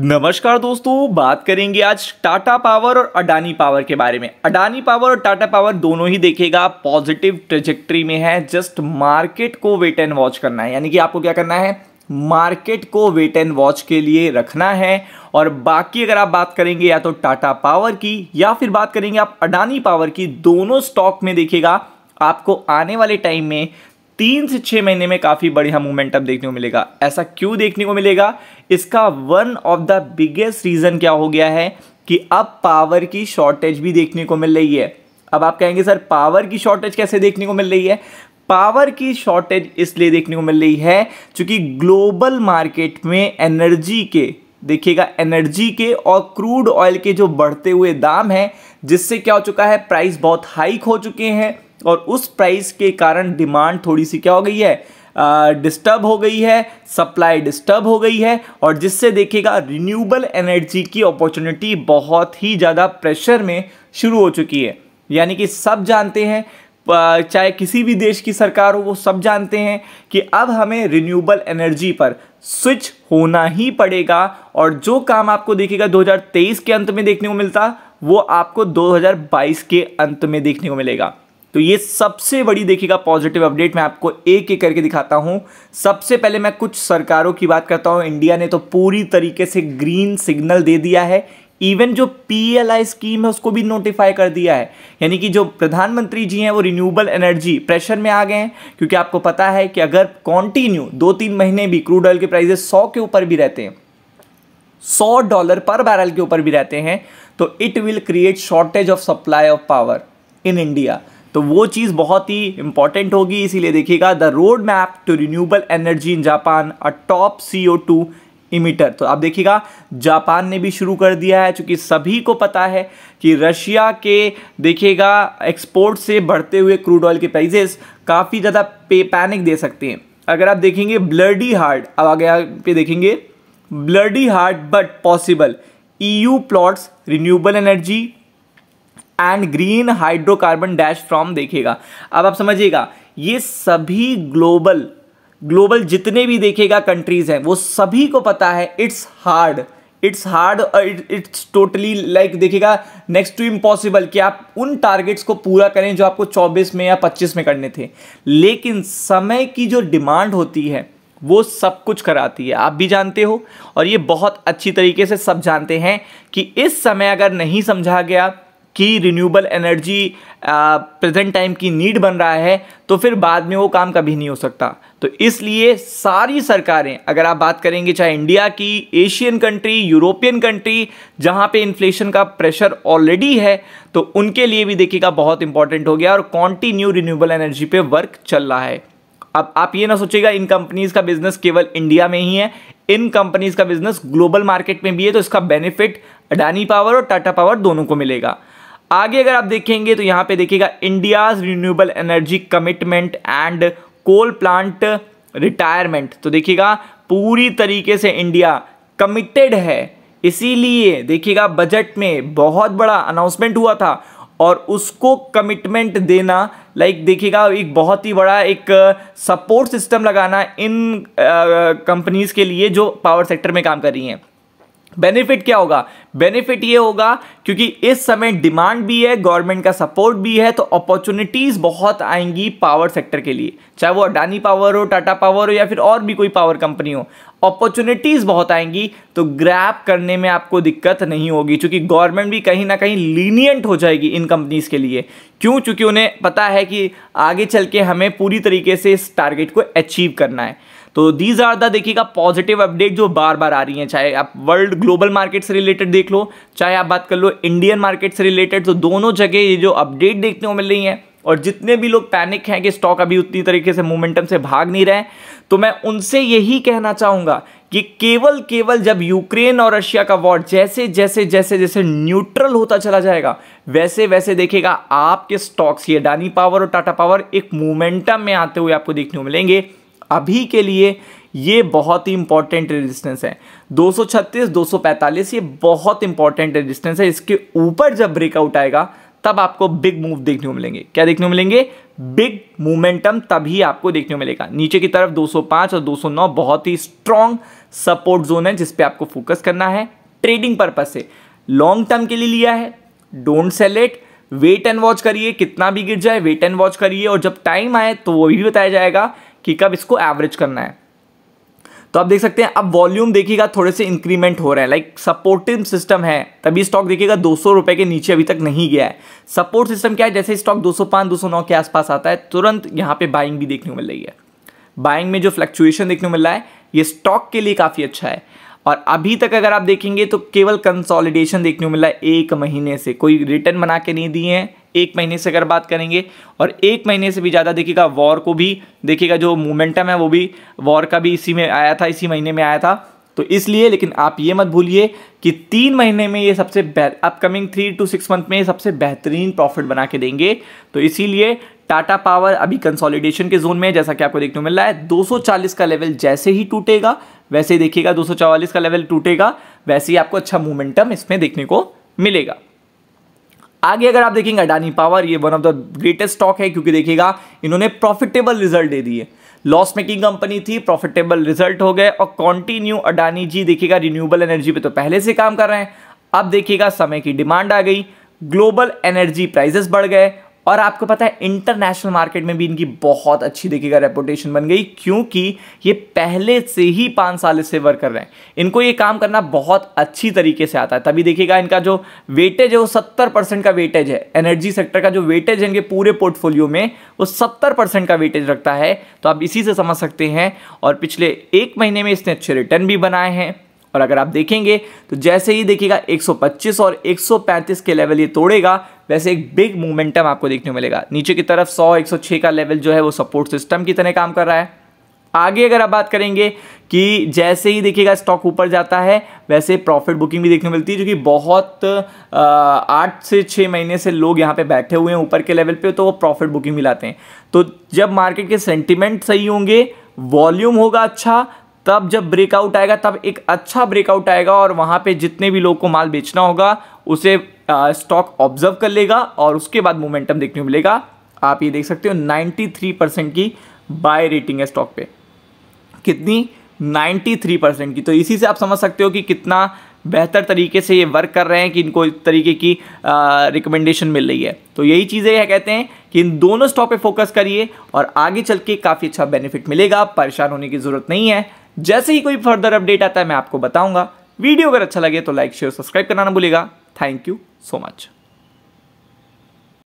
नमस्कार दोस्तों बात करेंगे आज टाटा पावर और अडानी पावर के बारे में अडानी पावर और टाटा पावर दोनों ही देखेगा पॉजिटिव ट्रेजेक्ट्री में है जस्ट मार्केट को वेट एंड वॉच करना है यानी कि आपको क्या करना है मार्केट को वेट एंड वॉच के लिए रखना है और बाकी अगर आप बात करेंगे या तो टाटा पावर की या फिर बात करेंगे आप अडानी पावर की दोनों स्टॉक में देखेगा आपको आने वाले टाइम में तीन से छः महीने में काफ़ी बढ़िया मोमेंटम देखने को मिलेगा ऐसा क्यों देखने को मिलेगा इसका one of the biggest reason क्या हो गया है कि अब पावर की शॉर्टेज भी देखने को मिल रही है अब आप कहेंगे सर पावर की शॉर्टेज कैसे देखने को मिल रही है पावर की शॉर्टेज इसलिए देखने को मिल रही है क्योंकि ग्लोबल मार्केट में एनर्जी के देखिएगा एनर्जी के और क्रूड ऑयल के जो बढ़ते हुए दाम हैं जिससे क्या हो चुका है प्राइस बहुत हाइक हो चुके हैं और उस प्राइस के कारण डिमांड थोड़ी सी क्या हो गई है डिस्टर्ब हो गई है सप्लाई डिस्टर्ब हो गई है और जिससे देखेगा रिन्यूएबल एनर्जी की अपॉर्चुनिटी बहुत ही ज़्यादा प्रेशर में शुरू हो चुकी है यानी कि सब जानते हैं चाहे किसी भी देश की सरकार हो वो सब जानते हैं कि अब हमें रिन्यूएबल एनर्जी पर स्विच होना ही पड़ेगा और जो काम आपको देखेगा 2023 के अंत में देखने को मिलता वो आपको 2022 के अंत में देखने को मिलेगा तो ये सबसे बड़ी देखिएगा पॉजिटिव अपडेट मैं आपको एक एक करके दिखाता हूँ सबसे पहले मैं कुछ सरकारों की बात करता हूँ इंडिया ने तो पूरी तरीके से ग्रीन सिग्नल दे दिया है इवन जो पीएलआई स्कीम है उसको भी नोटिफाई कर दिया है यानी कि जो प्रधानमंत्री जी हैं वो रिन्यूएबल एनर्जी प्रेशर में आ गए हैं क्योंकि आपको पता है कि अगर कॉन्टिन्यू दो तीन महीने भी क्रूड ऑयल के प्राइजेस सौ के ऊपर भी रहते हैं सौ डॉलर पर बैरल के ऊपर भी रहते हैं तो it will create shortage of supply of power in India तो वो चीज़ बहुत ही इंपॉर्टेंट होगी इसीलिए देखिएगा the road map to renewable energy in Japan a top C O two emitter तो आप देखिएगा जापान ने भी शुरू कर दिया है चूंकि सभी को पता है कि रशिया के देखिएगा एक्सपोर्ट से बढ़ते हुए क्रूड ऑयल के प्राइजेस काफ़ी ज़्यादा पे पैनिक दे सकते हैं अगर आप देखेंगे ब्लडी हार्ड अब आगे पे देखेंगे bloody hard but possible EU plots renewable energy and green hydrocarbon dash from देखेगा अब आप समझिएगा ये सभी ग्लोबल ग्लोबल जितने भी देखेगा कंट्रीज हैं वो सभी को पता है it's hard it's hard it's totally like देखिएगा नेक्स्ट टू इम्पॉसिबल कि आप उन टारगेट्स को पूरा करें जो आपको 24 में या 25 में करने थे लेकिन समय की जो डिमांड होती है वो सब कुछ कराती है आप भी जानते हो और ये बहुत अच्छी तरीके से सब जानते हैं कि इस समय अगर नहीं समझा गया कि रिन्यूबल एनर्जी प्रेजेंट टाइम की नीड बन रहा है तो फिर बाद में वो काम कभी नहीं हो सकता तो इसलिए सारी सरकारें अगर आप बात करेंगे चाहे इंडिया की एशियन कंट्री यूरोपियन कंट्री जहाँ पे इन्फ्लेशन का प्रेशर ऑलरेडी है तो उनके लिए भी देखिएगा बहुत इंपॉर्टेंट हो गया और कॉन्टीन्यू रिन्यूबल एनर्जी पर वर्क चल रहा है अब आप ये ना सोचिएगा इन कंपनीज का बिजनेस केवल इंडिया में ही है इन कंपनीज का बिजनेस ग्लोबल मार्केट में भी है तो इसका बेनिफिट अडानी पावर और टाटा पावर दोनों को मिलेगा आगे अगर आप देखेंगे तो यहाँ पे देखिएगा India's renewable energy commitment and coal plant retirement तो देखिएगा पूरी तरीके से इंडिया कमिटेड है इसीलिए देखिएगा बजट में बहुत बड़ा अनाउंसमेंट हुआ था और उसको कमिटमेंट देना लाइक देखिएगा एक बहुत ही बड़ा एक सपोर्ट सिस्टम लगाना इन कंपनीज़ के लिए जो पावर सेक्टर में काम कर रही हैं बेनिफिट क्या होगा बेनिफिट ये होगा क्योंकि इस समय डिमांड भी है गवर्नमेंट का सपोर्ट भी है तो अपॉर्चुनिटीज़ बहुत आएंगी पावर सेक्टर के लिए चाहे वो अडानी पावर हो टाटा पावर हो या फिर और भी कोई पावर कंपनी हो अपॉर्चुनिटीज़ बहुत आएंगी तो ग्रैप करने में आपको दिक्कत नहीं होगी क्योंकि गवर्नमेंट भी कहीं ना कहीं लीनियंट हो जाएगी इन कंपनीज़ के लिए क्यों चूँकि उन्हें पता है कि आगे चल के हमें पूरी तरीके से इस टारगेट को अचीव करना है तो दीज आर द देखिएगा पॉजिटिव अपडेट जो बार बार आ रही हैं चाहे आप वर्ल्ड ग्लोबल मार्केट से रिलेटेड देख लो चाहे आप बात कर लो इंडियन मार्केट से रिलेटेड तो दोनों जगह ये जो अपडेट देखने को मिल रही हैं और जितने भी लोग पैनिक हैं कि स्टॉक अभी उतनी तरीके से मोमेंटम से भाग नहीं रहे तो मैं उनसे यही कहना चाहूँगा कि केवल केवल जब यूक्रेन और रशिया का वॉर जैसे जैसे जैसे जैसे न्यूट्रल होता चला जाएगा वैसे वैसे देखेगा आपके स्टॉक्स ये अडानी पावर और टाटा पावर एक मोमेंटम में आते हुए आपको देखने को मिलेंगे अभी के लिए ये बहुत ही इंपॉर्टेंट रेजिस्टेंस है 236, 245 ये बहुत इंपॉर्टेंट रेजिस्टेंस है इसके ऊपर जब ब्रेकआउट आएगा तब आपको बिग मूव देखने को मिलेंगे क्या देखने को मिलेंगे बिग मोमेंटम तभी आपको देखने को मिलेगा नीचे की तरफ 205 और 209 बहुत ही स्ट्रॉन्ग सपोर्ट जोन है जिसपे आपको फोकस करना है ट्रेडिंग पर्पज से लॉन्ग टर्म के लिए लिया है don't sell it wait and watch करिए कितना भी गिर जाए वेट एंड वॉच करिए और जब टाइम आए तो वो भी बताया जाएगा कि कब इसको एवरेज करना है तो आप देख सकते हैं अब वॉल्यूम देखिएगा थोड़े से इंक्रीमेंट हो रहे हैं लाइक सपोर्टिव सिस्टम है तभी स्टॉक देखिएगा दो सौ के नीचे अभी तक नहीं गया है सपोर्ट सिस्टम क्या है जैसे स्टॉक 205 209 के आसपास आता है तुरंत यहाँ पे बाइंग भी देखने को मिल रही है बाइंग में जो फ्लक्चुएशन देखने को मिल रहा है ये स्टॉक के लिए काफ़ी अच्छा है और अभी तक अगर आप देखेंगे तो केवल कंसोलिडेशन देखने को मिला एक महीने से कोई रिटर्न बना के नहीं दिए हैं एक महीने से अगर बात करेंगे और एक महीने से भी ज़्यादा देखिएगा वॉर को भी देखिएगा जो मोमेंटम है वो भी वॉर का भी इसी में आया था इसी महीने में आया था तो इसलिए लेकिन आप ये मत भूलिए कि तीन महीने में ये सबसे upcoming three two six month में ये सबसे बेहतरीन प्रॉफिट बना के देंगे तो इसीलिए टाटा पावर अभी कंसोलिडेशन के जोन में है जैसा कि आपको देखने को मिल रहा है 240 का लेवल जैसे ही टूटेगा वैसे ही देखिएगा 244 का लेवल टूटेगा वैसे ही आपको अच्छा मोमेंटम इसमें देखने को मिलेगा आगे अगर आप देखेंगे अडानी पावर ये one of the greatest stock है क्योंकि देखिएगा इन्होंने प्रॉफिटेबल रिजल्ट दे दिए लॉस मेकिंग कंपनी थी प्रॉफिटेबल रिजल्ट हो गए और कंटिन्यू अडानी जी देखिएगा रिन्यूएबल एनर्जी पे तो पहले से काम कर रहे हैं अब देखिएगा समय की डिमांड आ गई ग्लोबल एनर्जी प्राइजेस बढ़ गए और आपको पता है इंटरनेशनल मार्केट में भी इनकी बहुत अच्छी देखिएगा रेपुटेशन बन गई क्योंकि ये पहले से ही पाँच साल से वर्क कर रहे हैं इनको ये काम करना बहुत अच्छी तरीके से आता है तभी देखिएगा इनका जो वेटेज है वो सत्तर परसेंट का वेटेज है एनर्जी सेक्टर का जो वेटेज है इनके पूरे पोर्टफोलियो में वो सत्तर परसेंट का वेटेज रखता है तो आप इसी से समझ सकते हैं और पिछले एक महीने में इसने अच्छे रिटर्न भी बनाए हैं और अगर आप देखेंगे तो जैसे ही देखिएगा 125 और 135 के लेवल ये तोड़ेगा वैसे एक बिग मोमेंटम आपको देखने को मिलेगा नीचे की तरफ 100 106 का लेवल जो है वो सपोर्ट सिस्टम की तरह काम कर रहा है आगे अगर आप बात करेंगे कि जैसे ही देखिएगा स्टॉक ऊपर जाता है वैसे प्रॉफिट बुकिंग भी देखने मिलती है जो कि बहुत आठ से छः महीने से लोग यहाँ पे बैठे हुए हैं ऊपर के लेवल पे तो वो प्रॉफिट बुकिंग भी लाते हैं तो जब मार्केट के सेंटिमेंट सही होंगे वॉल्यूम होगा अच्छा तब जब ब्रेकआउट आएगा तब एक अच्छा ब्रेकआउट आएगा और वहाँ पे जितने भी लोग को माल बेचना होगा उसे स्टॉक ऑब्जर्व कर लेगा और उसके बाद मोमेंटम देखने को मिलेगा आप ये देख सकते हो 93 परसेंट की बाय रेटिंग है स्टॉक पे कितनी 93 परसेंट की तो इसी से आप समझ सकते हो कि कितना बेहतर तरीके से ये वर्क कर रहे हैं कि इनको इस तरीके की रिकमेंडेशन मिल रही है तो यही चीज़ें यह कहते हैं कि इन दोनों स्टॉक पे फोकस करिए और आगे चल के काफ़ी अच्छा बेनिफिट मिलेगा परेशान होने की ज़रूरत नहीं है जैसे ही कोई फर्दर अपडेट आता है मैं आपको बताऊंगा वीडियो अगर अच्छा लगे तो लाइक शेयर सब्सक्राइब करना ना भूलेगा थैंक यू सो मच